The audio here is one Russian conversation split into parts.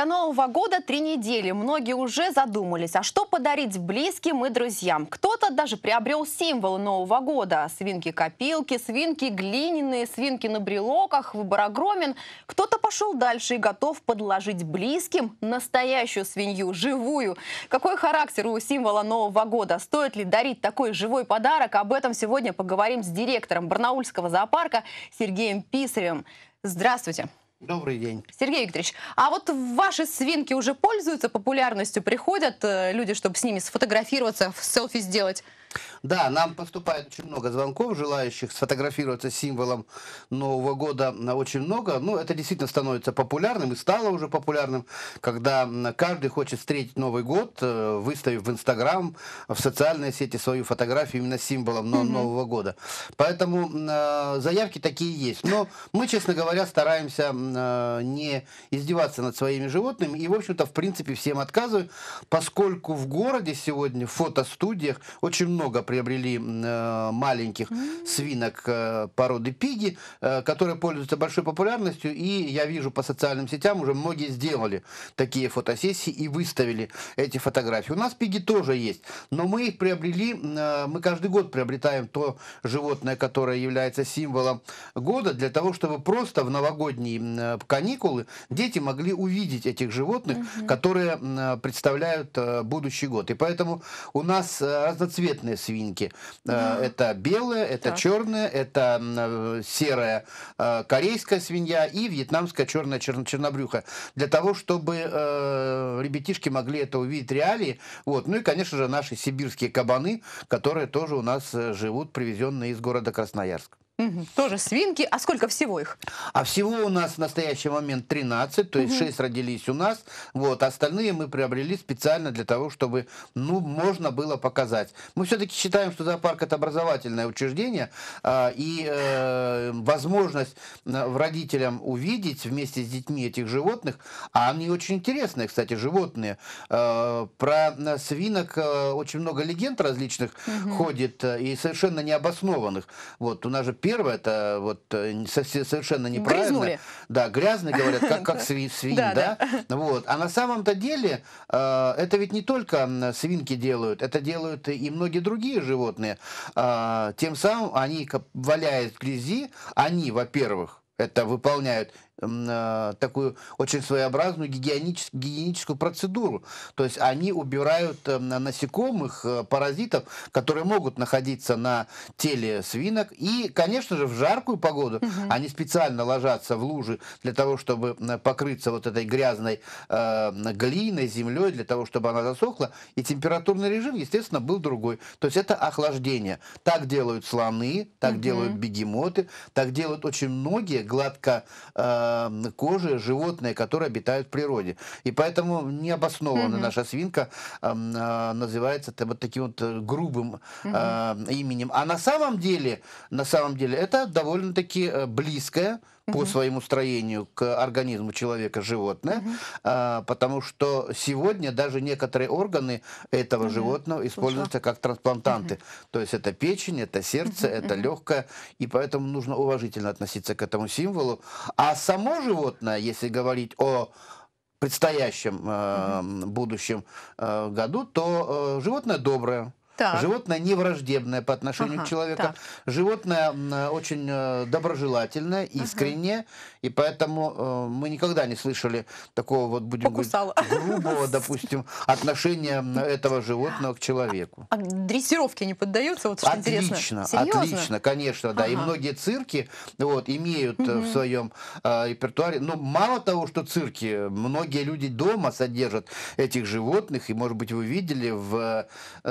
До Нового года три недели. Многие уже задумались, а что подарить близким и друзьям. Кто-то даже приобрел символы Нового года. Свинки-копилки, свинки глиняные, свинки на брелоках, Выбор огромен. Кто-то пошел дальше и готов подложить близким настоящую свинью, живую. Какой характер у символа Нового года? Стоит ли дарить такой живой подарок? Об этом сегодня поговорим с директором Барнаульского зоопарка Сергеем Писаревым. Здравствуйте. Добрый день. Сергей Викторович, а вот ваши свинки уже пользуются популярностью? Приходят э, люди, чтобы с ними сфотографироваться, селфи сделать? Да, нам поступает очень много звонков, желающих сфотографироваться символом Нового года очень много. Ну, это действительно становится популярным и стало уже популярным, когда каждый хочет встретить Новый год, э, выставив в Инстаграм, в социальные сети свою фотографию именно с символом угу. Нового года. Поэтому э, заявки такие есть. Но мы, честно говоря, стараемся э, не издеваться над своими животными и, в общем-то, в принципе, всем отказываем, поскольку в городе сегодня в фотостудиях очень много много приобрели э, маленьких mm-hmm. свинок э, породы пиги, э, которые пользуются большой популярностью, и я вижу по социальным сетям уже многие сделали такие фотосессии и выставили эти фотографии. У нас пиги тоже есть, но мы их приобрели, э, мы каждый год приобретаем то животное, которое является символом года, для того, чтобы просто в новогодние э, каникулы дети могли увидеть этих животных, mm-hmm. которые э, представляют э, будущий год. И поэтому у нас э, разноцветные разные свинки. Mm. Это белая, это так. черная, это э, серая э, корейская свинья и вьетнамская черная черно чернобрюха. Для того, чтобы э, ребятишки могли это увидеть реалии. Вот. Ну и, конечно же, наши сибирские кабаны, которые тоже у нас живут, привезенные из города Красноярск. Угу. Тоже свинки. А сколько всего их? А всего у нас в настоящий момент 13, то есть угу. 6 родились у нас. Вот, остальные мы приобрели специально для того, чтобы, ну, можно было показать. Мы все-таки считаем, что зоопарк это образовательное учреждение, а, и э, возможность э, родителям увидеть вместе с детьми этих животных, а они очень интересные, кстати, животные. Э, про э, свинок э, очень много легенд различных угу. ходит, и совершенно необоснованных. Вот, у нас же первое, это вот э, совершенно неправильно. Грязнули. Да, грязно говорят, как, как сви, свинь, да? Вот. А на самом-то деле а, это ведь не только свинки делают, это делают и многие другие животные. А, тем самым они, валяют грязи, они, во-первых, это выполняют Э, такую очень своеобразную гигиеническую, гигиеническую процедуру. То есть они убирают э, насекомых, э, паразитов, которые могут находиться на теле свинок. И, конечно же, в жаркую погоду угу. они специально ложатся в лужи для того, чтобы покрыться вот этой грязной э, глиной, землей, для того, чтобы она засохла. И температурный режим, естественно, был другой. То есть это охлаждение. Так делают слоны, так угу. делают бегемоты, так делают очень многие гладко... Э, Э, кожи животные, которые обитают в природе. И поэтому необоснованно угу. наша свинка эм, э, называется вот таким вот э, грубым э, угу. именем. А на самом деле, на самом деле, это довольно-таки э, близкое по своему строению к организму человека животное, угу. а, потому что сегодня даже некоторые органы этого угу. животного используются Слышала. как трансплантанты. Угу. То есть это печень, это сердце, угу. это легкое, и поэтому нужно уважительно относиться к этому символу. А сам само животное, если говорить о предстоящем э, будущем э, году, то э, животное доброе, так. Животное не враждебное по отношению ага, к человеку. Так. Животное очень э, доброжелательное, искреннее. Ага. И поэтому э, мы никогда не слышали такого вот, будем Покусала. говорить, грубого, допустим, отношения этого животного к а, человеку. А, а дрессировки не поддаются? Вот отлично, интересно. Серьезно? отлично, конечно, да. Ага. И многие цирки вот, имеют угу. в своем э, репертуаре. Ну, мало того, что цирки, многие люди дома содержат этих животных. И, может быть, вы видели в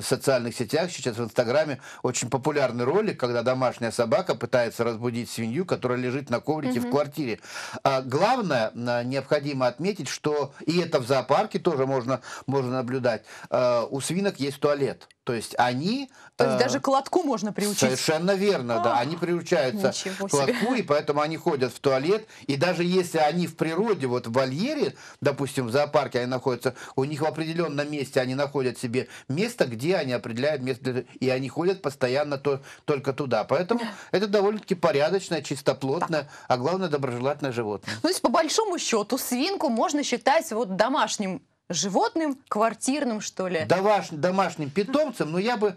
социальных социальных сетях, сейчас в Инстаграме очень популярный ролик, когда домашняя собака пытается разбудить свинью, которая лежит на коврике угу. в квартире. А главное, а, необходимо отметить, что и это в зоопарке тоже можно, можно наблюдать, а, у свинок есть туалет. То есть они... То есть э, даже колотку можно приучить? Совершенно верно, а, да. Они приучаются к колотку, и поэтому они ходят в туалет. И даже если они в природе, вот в вольере, допустим, в зоопарке они находятся, у них в определенном месте они находят себе место, где они определяют место, и они ходят постоянно то, только туда. Поэтому это довольно-таки порядочное, чистоплотное, так. а главное, доброжелательное животное. Ну, то есть, по большому счету, свинку можно считать вот домашним животным, квартирным, что ли? Домаш, домашним питомцем, но я бы,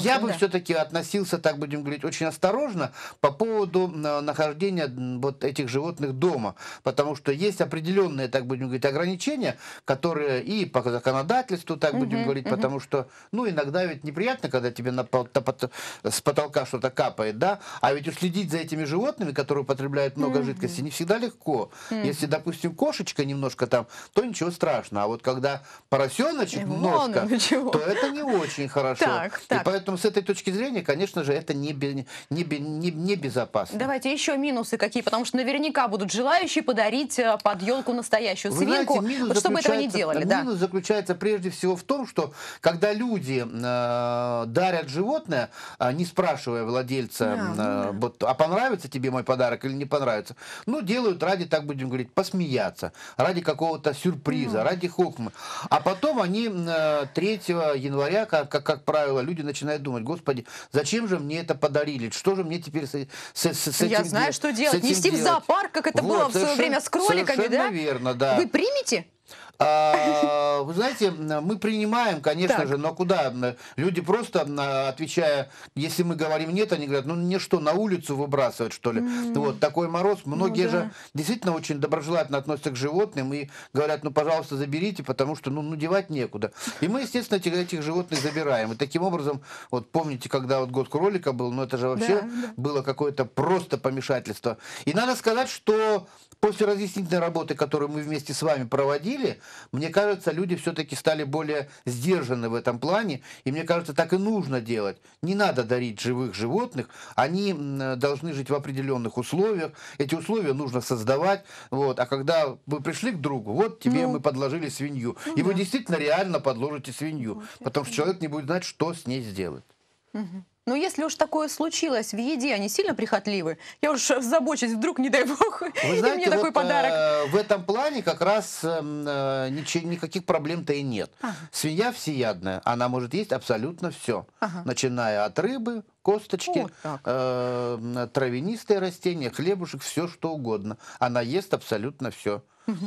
я бы да. все-таки относился, так будем говорить, очень осторожно по поводу э, нахождения вот этих животных дома, потому что есть определенные, так будем говорить, ограничения, которые и по законодательству, так угу, будем говорить, угу. потому что, ну, иногда ведь неприятно, когда тебе на, на, на, с потолка что-то капает, да, а ведь уследить за этими животными, которые употребляют много угу. жидкости, не всегда легко. Угу. Если, допустим, кошечка немножко там, то ничего страшного, а вот когда поросеночек Вон ну то это не очень хорошо. Так, так. И поэтому с этой точки зрения, конечно же, это не, не, не, не, безопасно. Давайте еще минусы какие, потому что наверняка будут желающие подарить э, под елку настоящую Вы свинку, знаете, минус вот, чтобы этого не делали. Минус да. Минус заключается прежде всего в том, что когда люди э, дарят животное, а, не спрашивая владельца, да, э, да. вот, а понравится тебе мой подарок или не понравится, ну, делают ради, так будем говорить, посмеяться, ради какого-то сюрприза, да. ради хохота догмы. А потом они 3 э, января, как, как, как правило, люди начинают думать, господи, зачем же мне это подарили, что же мне теперь с, с, с, с этим Я знаю, делать? что делать, нести делать? в зоопарк, как это вот, было в свое время с кроликами, да? верно, да. Вы примете? А, вы знаете, мы принимаем, конечно так. же, но куда? Люди просто, отвечая, если мы говорим нет, они говорят, ну не что, на улицу выбрасывать, что ли? Mm. Вот, такой мороз. Ну Многие ну, да. же действительно очень доброжелательно относятся к животным и говорят, ну, пожалуйста, заберите, потому что, ну, ну девать некуда. И мы, естественно, этих, этих животных забираем. И таким образом, вот помните, когда вот год кролика был, ну, это же вообще да. было какое-то просто помешательство. И надо сказать, что после разъяснительной работы, которую мы вместе с вами проводили, мне кажется, люди все-таки стали более сдержаны в этом плане, и мне кажется, так и нужно делать. Не надо дарить живых животных, они должны жить в определенных условиях, эти условия нужно создавать, вот. А когда вы пришли к другу, вот тебе ну, мы подложили свинью, ну, и да. вы действительно реально подложите свинью, ну, потому что человек не будет знать, что с ней сделать. Угу. Но если уж такое случилось в еде, они сильно прихотливы. Я уж забочусь, вдруг, не дай бог, Вы знаете, и мне вот такой э, подарок. Э, в этом плане как раз эм, э, нич- никаких проблем-то и нет. Ага. Свинья всеядная, она может есть абсолютно все. Ага. Начиная от рыбы, косточки, вот э, травянистые растения, хлебушек, все что угодно. Она ест абсолютно все. Угу.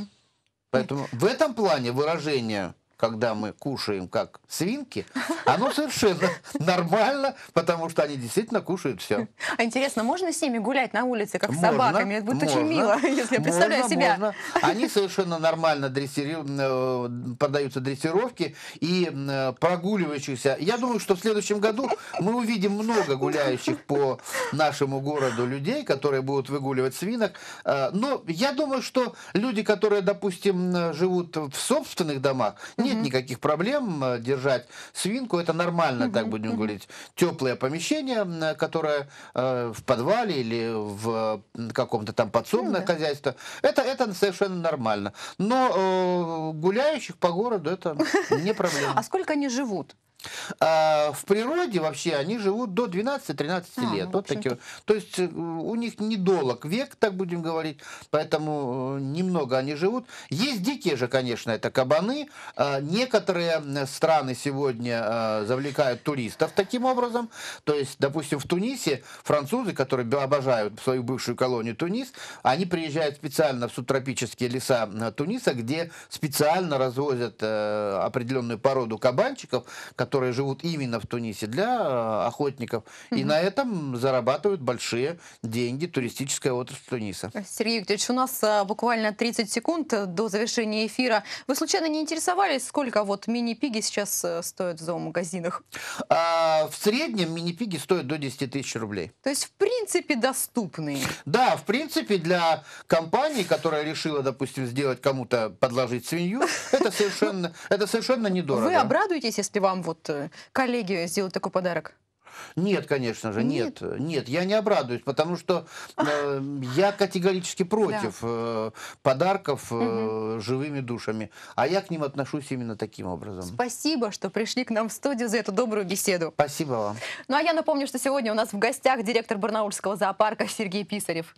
Поэтому Нет. в этом плане выражение когда мы кушаем как свинки, оно совершенно нормально, потому что они действительно кушают все. А интересно, можно с ними гулять на улице, как можно, с собаками? Это будет можно, очень мило, если я представляю можно, себя. Можно. Они совершенно нормально дрессири... Э, поддаются дрессировке и э, прогуливающихся. Я думаю, что в следующем году мы увидим много гуляющих по нашему городу людей, которые будут выгуливать свинок. Э, но я думаю, что люди, которые, допустим, живут в собственных домах, не нет никаких проблем э, держать свинку, это нормально, так будем говорить. Теплое помещение, э, которое э, в подвале или в каком-то там подсобное ну хозяйство, это, это совершенно нормально. Но гуляющих по городу это не проблема. А сколько они живут? А в природе вообще они живут до 12-13 а, лет. Ну, вот такие. То есть э, у них недолг век, так будем говорить, поэтому э, немного они живут. Есть дикие же, конечно, это кабаны. А, некоторые э, страны сегодня завлекают туристов таким образом. То есть, допустим, в Тунисе французы, которые обожают свою бывшую колонию Тунис, они приезжают специально в субтропические леса Туниса, где специально развозят определенную породу кабанчиков, которые которые живут именно в Тунисе, для э, охотников. Угу. И на этом зарабатывают большие деньги туристическая отрасль Туниса. Сергей Викторович, у нас э, буквально 30 секунд до завершения эфира. Вы случайно не интересовались, сколько вот мини-пиги сейчас э, стоят в зоомагазинах? А, в среднем мини-пиги стоят до 10 тысяч рублей. То есть, в принципе, доступные? Да, в принципе, для компании, которая решила, допустим, сделать кому-то подложить свинью, это совершенно, это совершенно недорого. Вы обрадуетесь, если вам вот вот э, коллеги сделают такой подарок? Нет, конечно же, нет. нет, нет, я не обрадуюсь, потому что э, я категорически против э, подарков э, живыми душами, а я к ним отношусь именно таким образом. Спасибо, что пришли к нам в студию за эту добрую беседу. Спасибо вам. Ну а я напомню, что сегодня у нас в гостях директор Барнаульского зоопарка Сергей Писарев.